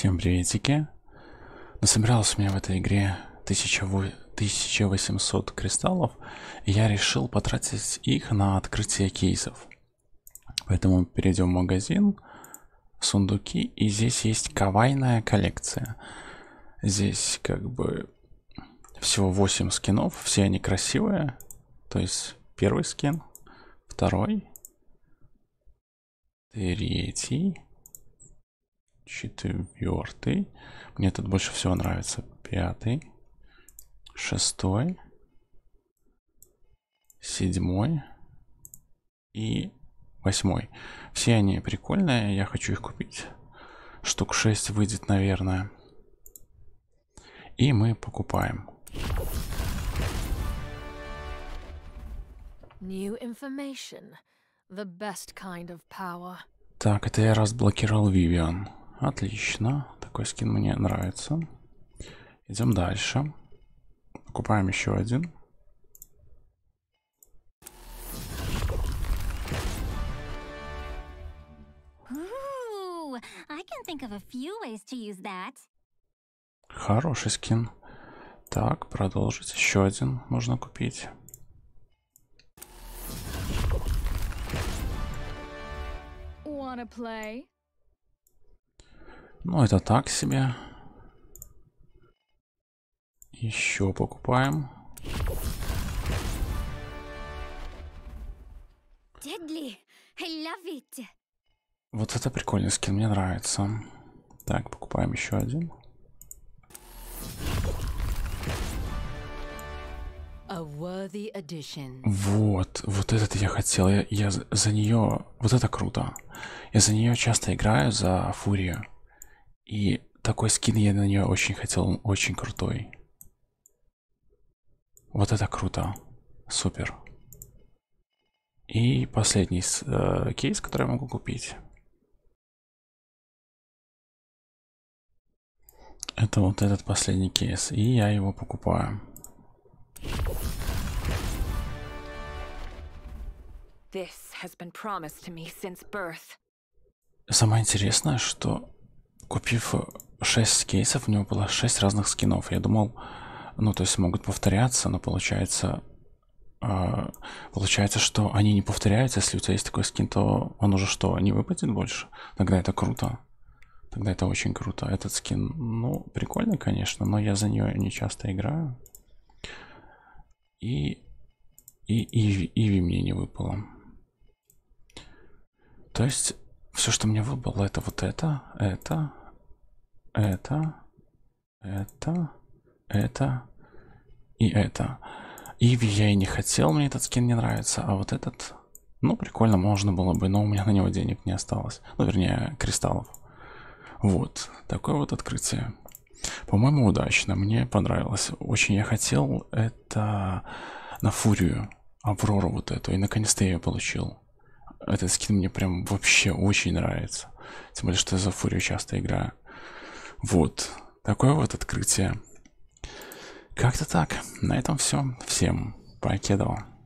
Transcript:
Всем приветики. Насобиралось у меня в этой игре 1800 кристаллов, и я решил потратить их на открытие кейсов. Поэтому перейдем в магазин, сундуки, и здесь есть кавайная коллекция. Здесь как бы всего 8 скинов, все они красивые. То есть первый скин, второй, третий, четвертый. Мне тут больше всего нравится. Пятый, шестой, седьмой и восьмой. Все они прикольные, я хочу их купить. Штук 6 выйдет, наверное. И мы покупаем. New information. The best kind of power. Так, это я разблокировал Вивиан. Отлично. Такой скин мне нравится. Идем дальше. Покупаем еще один. Хороший скин. Так, продолжить. Еще один можно купить. Wanna play? Ну, это так себе. Еще покупаем. Вот это прикольный скин, мне нравится. Так, покупаем еще один. Вот, вот этот я хотел, я, я за нее, вот это круто. Я за нее часто играю, за Фурию. И такой скин я на нее очень хотел, он очень крутой. Вот это круто. Супер. И последний э, кейс, который я могу купить. Это вот этот последний кейс. И я его покупаю. Самое интересное, что купив 6 э, кейсов, у него было 6 разных скинов. Я думал, ну то есть могут повторяться, но получается, э, получается, что они не повторяются. Если у тебя есть такой скин, то он уже что, не выпадет больше? Тогда это круто. Тогда это очень круто. Этот скин, ну, прикольный, конечно, но я за нее не часто играю. И, и, и Иви мне не выпало. То есть все, что мне выпало, это вот это, это, это, это, это и это. Иви я и не хотел, мне этот скин не нравится, а вот этот, ну прикольно, можно было бы, но у меня на него денег не осталось. Ну вернее, кристаллов. Вот, такое вот открытие. По-моему, удачно, мне понравилось. Очень я хотел это на Фурию, Аврору вот эту, и наконец-то я ее получил. Этот скин мне прям вообще очень нравится. Тем более, что я за Фурию часто играю. Вот, такое вот открытие. Как-то так. На этом все. Всем покедово.